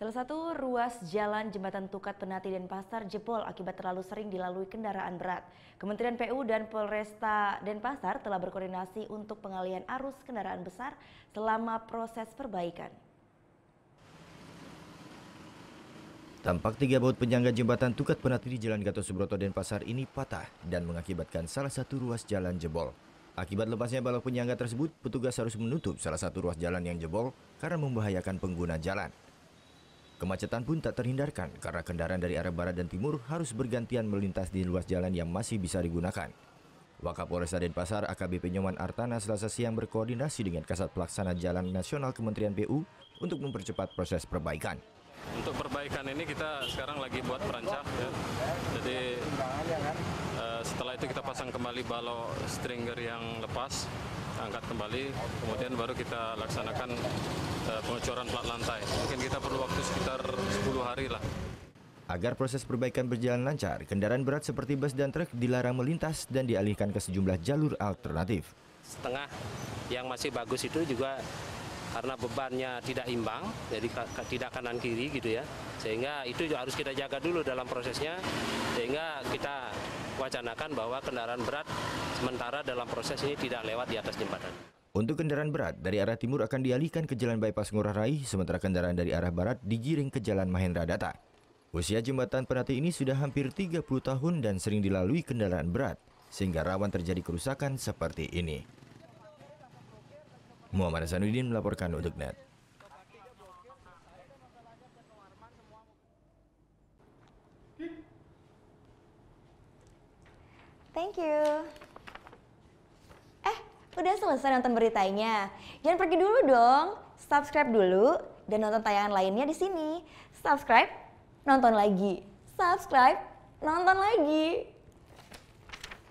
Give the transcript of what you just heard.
Salah satu ruas jalan Jembatan Tukat Penati Denpasar jebol akibat terlalu sering dilalui kendaraan berat. Kementerian PU dan Polresta Denpasar telah berkoordinasi untuk pengalihan arus kendaraan besar selama proses perbaikan. Tampak tiga baut penyangga jembatan Tukat Penati di Jalan Gatot Subroto Denpasar ini patah dan mengakibatkan salah satu ruas jalan jebol. Akibat lepasnya balok penyangga tersebut, petugas harus menutup salah satu ruas jalan yang jebol karena membahayakan pengguna jalan. Kemacetan pun tak terhindarkan karena kendaraan dari arah barat dan timur harus bergantian melintas di luas jalan yang masih bisa digunakan. Wakapolres Denpasar AKBP Nyoman Artana selasa siang berkoordinasi dengan Kasat Pelaksana Jalan Nasional Kementerian PU untuk mempercepat proses perbaikan. Untuk perbaikan ini kita sekarang lagi buat perancang, ya. jadi uh, setelah itu kita pasang kembali balok stringer yang lepas angkat kembali, kemudian baru kita laksanakan eh, pengecoran plat lantai. Mungkin kita perlu waktu sekitar 10 hari lah. Agar proses perbaikan berjalan lancar, kendaraan berat seperti bus dan truk dilarang melintas dan dialihkan ke sejumlah jalur alternatif. Setengah yang masih bagus itu juga karena bebannya tidak imbang, jadi tidak kanan kiri gitu ya. Sehingga itu harus kita jaga dulu dalam prosesnya, sehingga mewacanakan bahwa kendaraan berat sementara dalam proses ini tidak lewat di atas jembatan. Untuk kendaraan berat dari arah timur akan dialihkan ke jalan bypass Ngurah Rai, sementara kendaraan dari arah barat digiring ke jalan Mahendra Data. Usia jembatan penati ini sudah hampir 30 tahun dan sering dilalui kendaraan berat, sehingga rawan terjadi kerusakan seperti ini. Muhammad Sanudin melaporkan untuk NET. Thank you. Eh, udah selesai nonton beritanya. Jangan pergi dulu dong. Subscribe dulu dan nonton tayangan lainnya di sini. Subscribe, nonton lagi. Subscribe, nonton lagi.